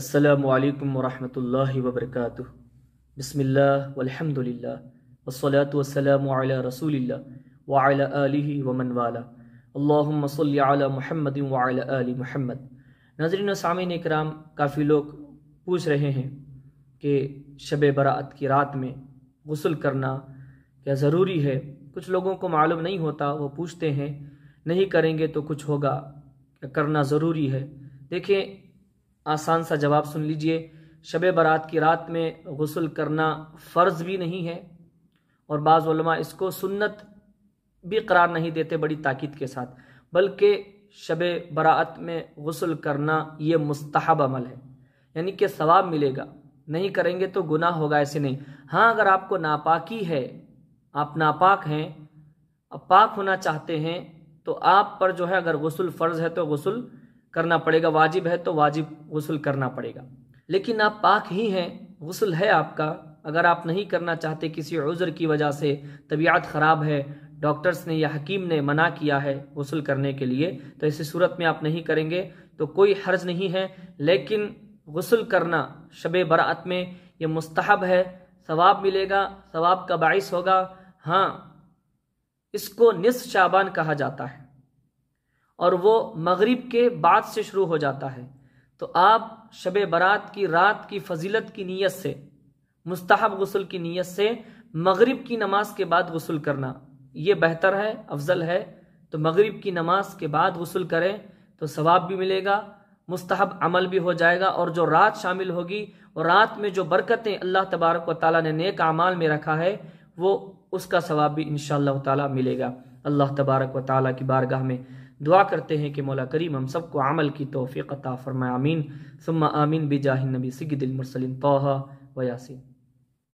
असलकम वरहमल वबरक बसमिल्ल वलहमदिल्ला वसलात वसलम रसूल वाल वमन महमद वाल महमद नाजरीन सामिन कराम काफ़ी लोग पूछ रहे हैं कि शब बरात की रात में गसल करना क्या ज़रूरी है कुछ लोगों को मालूम नहीं होता वो पूछते हैं नहीं करेंगे तो कुछ होगा करना ज़रूरी है देखें आसान सा जवाब सुन लीजिए शब बारात की रात में गसल करना फ़र्ज़ भी नहीं है और बाज़ा इसको सुन्नत भी करार नहीं देते बड़ी ताक़द के साथ बल्कि शब बरात में गसल करना ये मुस्तहब अमल है यानी कि सवाब मिलेगा नहीं करेंगे तो गुनाह होगा ऐसे नहीं हाँ अगर आपको नापाकी है आप नापाक हैं पाक होना चाहते हैं तो आप पर जो है अगर गसल फ़र्ज़ है तो गसल करना पड़ेगा वाजिब है तो वाजिब गसल करना पड़ेगा लेकिन आप पाक ही हैं गसल है आपका अगर आप नहीं करना चाहते किसी उज़र की वजह से तबीयत ख़राब है डॉक्टर्स ने या हकीम ने मना किया है गसल करने के लिए तो ऐसी सूरत में आप नहीं करेंगे तो कोई हर्ज नहीं है लेकिन गसल करना शब बरात में ये मुस्तहब है सवाब मिलेगा सवाब का बायस होगा हाँ इसको निस शाबान कहा जाता है और वो मगरिब के बाद से शुरू हो जाता है तो आप शब बारात की रात की फजीलत की नीयत से मुस्तहब गसल की नीयत से मगरिब की नमाज के बाद गसल करना ये बेहतर है अफजल है तो मगरिब की नमाज के बाद गसल करें तो सवाब भी मिलेगा मुस्तहब अमल भी हो जाएगा और जो रात शामिल होगी और रात में जो बरकतें अल्लाह तबारक व ताली ने नेक अमाल में रखा है वो उसका सवाब भी इन ताला मिलेगा अल्लाह तबारक व ताली की बारगाह में दुआ करते हैं कि मौला करीम हम सबको अमल की तोफ़ी अता आमीन सुम्मा आमीन बिजाहिन नबी सगदिलमरसलिन तोहा व यासिन